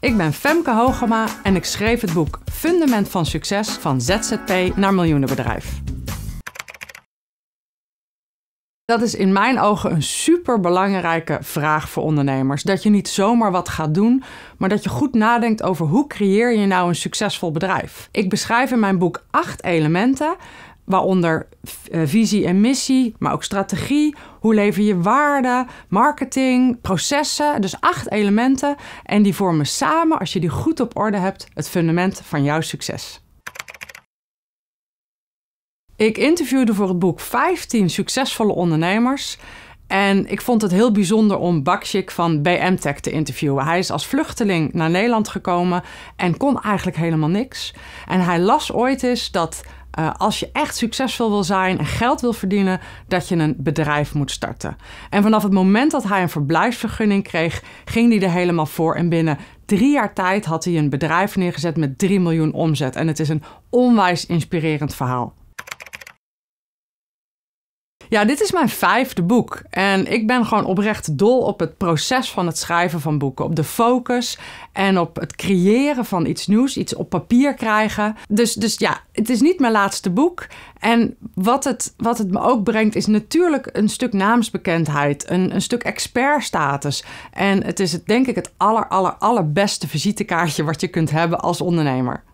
Ik ben Femke Hogema en ik schreef het boek Fundament van Succes van ZZP naar miljoenenbedrijf. Dat is in mijn ogen een superbelangrijke vraag voor ondernemers. Dat je niet zomaar wat gaat doen, maar dat je goed nadenkt over hoe creëer je nou een succesvol bedrijf. Ik beschrijf in mijn boek acht elementen waaronder eh, visie en missie, maar ook strategie. Hoe lever je waarde, marketing, processen. Dus acht elementen. En die vormen samen, als je die goed op orde hebt, het fundament van jouw succes. Ik interviewde voor het boek 15 succesvolle ondernemers en ik vond het heel bijzonder om Bakshik van BMTech te interviewen. Hij is als vluchteling naar Nederland gekomen en kon eigenlijk helemaal niks. En hij las ooit eens dat eh, als je echt succesvol wil zijn en geld wil verdienen, dat je een bedrijf moet starten. En vanaf het moment dat hij een verblijfsvergunning kreeg, ging hij er helemaal voor. En binnen drie jaar tijd had hij een bedrijf neergezet met 3 miljoen omzet. En het is een onwijs inspirerend verhaal. Ja, dit is mijn vijfde boek. En ik ben gewoon oprecht dol op het proces van het schrijven van boeken. Op de focus en op het creëren van iets nieuws, iets op papier krijgen. Dus, dus ja, het is niet mijn laatste boek. En wat het, wat het me ook brengt, is natuurlijk een stuk naamsbekendheid, een, een stuk expertstatus. En het is het, denk ik het aller, aller, allerbeste visitekaartje wat je kunt hebben als ondernemer.